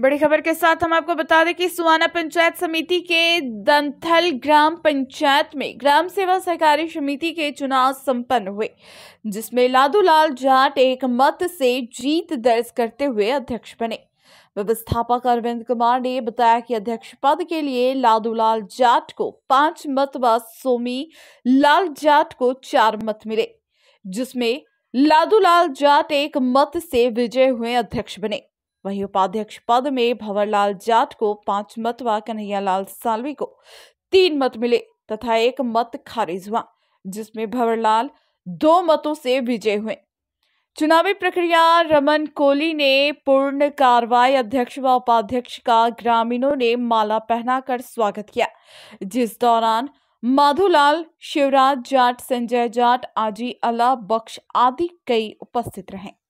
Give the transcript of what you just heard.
बड़ी खबर के साथ हम आपको बता दें कि सुवाना पंचायत समिति के दंथल ग्राम पंचायत में ग्राम सेवा सहकारी समिति के चुनाव संपन्न हुए जिसमें लादूलाल जाट एक मत से जीत दर्ज करते हुए अध्यक्ष बने व्यवस्थापक अरविंद कुमार ने बताया कि अध्यक्ष पद के लिए लादूलाल जाट को पांच मत व सोमी लाल जाट को चार मत मिले जिसमें लादूलाल जाट एक मत से विजय हुए अध्यक्ष बने वहीं उपाध्यक्ष पद में भंवरलाल जाट को पांच मत व कन्हैयालाल सालवी को तीन मत मिले तथा एक मत खारिज हुआ जिसमें भंवरलाल दो मतों से विजय हुए चुनावी प्रक्रिया रमन कोहली ने पूर्ण कार्रवाई अध्यक्ष व उपाध्यक्ष का ग्रामीणों ने माला पहनाकर स्वागत किया जिस दौरान माधुलाल शिवराज जाट संजय जाट आजी अला बख्श आदि कई उपस्थित रहे